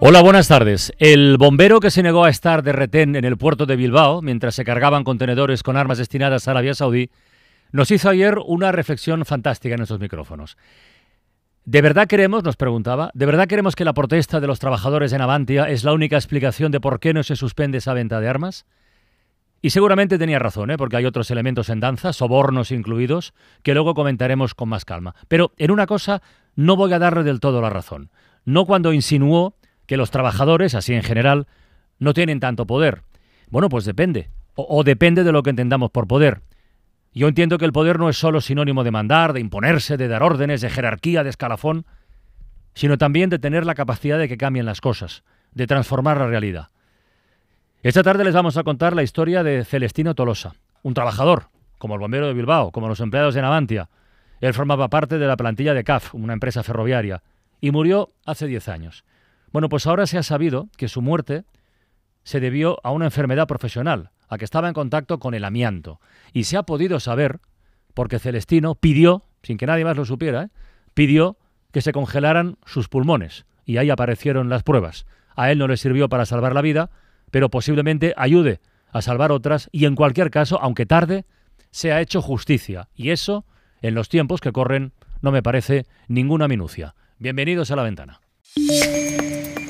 Hola, buenas tardes. El bombero que se negó a estar de retén en el puerto de Bilbao mientras se cargaban contenedores con armas destinadas a Arabia Saudí nos hizo ayer una reflexión fantástica en estos micrófonos. ¿De verdad queremos, nos preguntaba, ¿de verdad queremos que la protesta de los trabajadores en Avantia es la única explicación de por qué no se suspende esa venta de armas? Y seguramente tenía razón, ¿eh? porque hay otros elementos en danza, sobornos incluidos, que luego comentaremos con más calma. Pero en una cosa no voy a darle del todo la razón. No cuando insinuó que los trabajadores, así en general, no tienen tanto poder. Bueno, pues depende. O, depende de lo que entendamos por poder. Yo entiendo que el poder no es solo sinónimo de mandar, de imponerse, de dar órdenes, de jerarquía, de escalafón, sino también de tener la capacidad de que cambien las cosas, de transformar la realidad. Esta tarde les vamos a contar la historia de Celestino Tolosa, un trabajador, como el bombero de Bilbao, como los empleados de Navantia. Él formaba parte de la plantilla de CAF, una empresa ferroviaria, y murió hace 10 años. Bueno, pues ahora se ha sabido que su muerte se debió a una enfermedad profesional, a que estaba en contacto con el amianto. Y se ha podido saber, porque Celestino pidió, sin que nadie más lo supiera, ¿eh? pidió que se congelaran sus pulmones. Y ahí aparecieron las pruebas. A él no le sirvió para salvar la vida, pero posiblemente ayude a salvar otras y en cualquier caso, aunque tarde, se ha hecho justicia. Y eso, en los tiempos que corren, no me parece ninguna minucia. Bienvenidos a la ventana. you